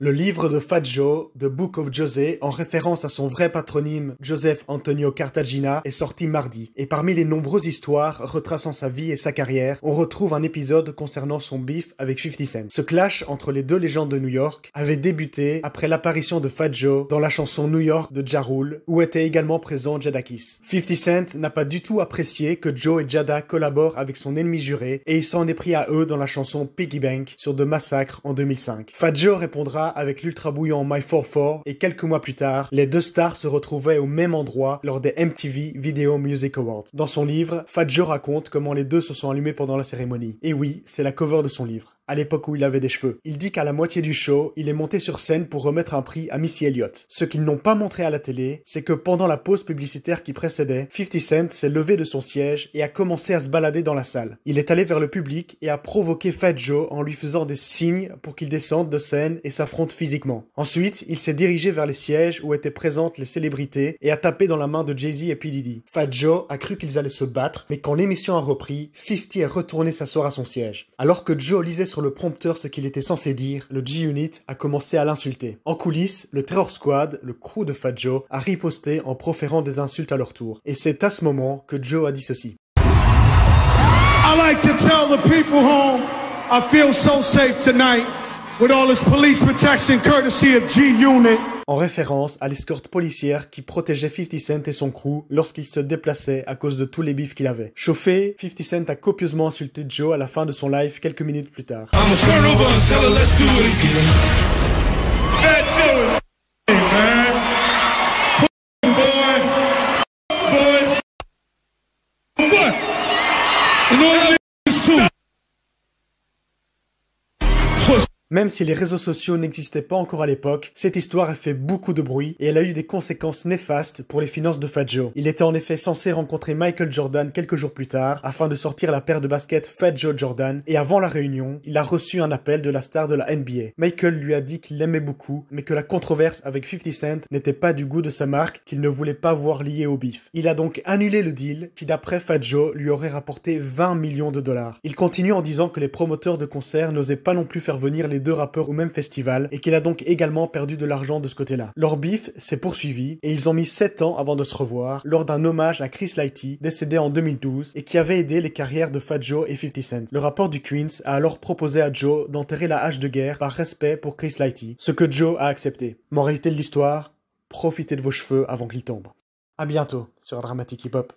Le livre de Fat Joe, The Book of Jose, en référence à son vrai patronyme Joseph Antonio Cartagena, est sorti mardi. Et parmi les nombreuses histoires retraçant sa vie et sa carrière, on retrouve un épisode concernant son beef avec 50 Cent. Ce clash entre les deux légendes de New York avait débuté après l'apparition de Fat dans la chanson New York de Ja Rule, où était également présent Jadakiss. 50 Cent n'a pas du tout apprécié que Joe et Jada collaborent avec son ennemi juré, et il s'en est pris à eux dans la chanson Piggy Bank sur The Massacre en 2005. Fat Joe répondra avec l'ultra bouillant My44 et quelques mois plus tard, les deux stars se retrouvaient au même endroit lors des MTV Video Music Awards. Dans son livre, Fadjo raconte comment les deux se sont allumés pendant la cérémonie. Et oui, c'est la cover de son livre à l'époque où il avait des cheveux. Il dit qu'à la moitié du show, il est monté sur scène pour remettre un prix à Missy Elliott. Ce qu'ils n'ont pas montré à la télé, c'est que pendant la pause publicitaire qui précédait, 50 Cent s'est levé de son siège et a commencé à se balader dans la salle. Il est allé vers le public et a provoqué Fat Joe en lui faisant des signes pour qu'il descende de scène et s'affronte physiquement. Ensuite, il s'est dirigé vers les sièges où étaient présentes les célébrités et a tapé dans la main de Jay-Z et P. Diddy. Fat Joe a cru qu'ils allaient se battre, mais quand l'émission a repris, 50 est retourné s'asseoir à son siège. Alors que Joe lisait le prompteur ce qu'il était censé dire, le G-Unit a commencé à l'insulter. En coulisses, le Terror Squad, le crew de Fat Joe, a riposté en proférant des insultes à leur tour. Et c'est à ce moment que Joe a dit ceci. I like to tell the people home, I feel so safe tonight with all this police protection courtesy of G-Unit en référence à l'escorte policière qui protégeait 50 Cent et son crew lorsqu'il se déplaçait à cause de tous les bifs qu'il avait. Chauffé, 50 Cent a copieusement insulté Joe à la fin de son live quelques minutes plus tard. Même si les réseaux sociaux n'existaient pas encore à l'époque, cette histoire a fait beaucoup de bruit et elle a eu des conséquences néfastes pour les finances de Fat Il était en effet censé rencontrer Michael Jordan quelques jours plus tard afin de sortir la paire de baskets Fat Joe Jordan et avant la réunion, il a reçu un appel de la star de la NBA. Michael lui a dit qu'il l'aimait beaucoup mais que la controverse avec 50 Cent n'était pas du goût de sa marque qu'il ne voulait pas voir liée au bif. Il a donc annulé le deal qui d'après Fat lui aurait rapporté 20 millions de dollars. Il continue en disant que les promoteurs de concerts n'osaient pas non plus faire venir les deux rappeurs au même festival et qu'il a donc également perdu de l'argent de ce côté-là. Leur beef s'est poursuivi et ils ont mis 7 ans avant de se revoir lors d'un hommage à Chris Lighty, décédé en 2012 et qui avait aidé les carrières de Fat Joe et 50 Cent. Le rapport du Queens a alors proposé à Joe d'enterrer la hache de guerre par respect pour Chris Lighty, ce que Joe a accepté. Moralité de l'histoire, profitez de vos cheveux avant qu'ils tombent. À bientôt sur Dramatic Hip Hop.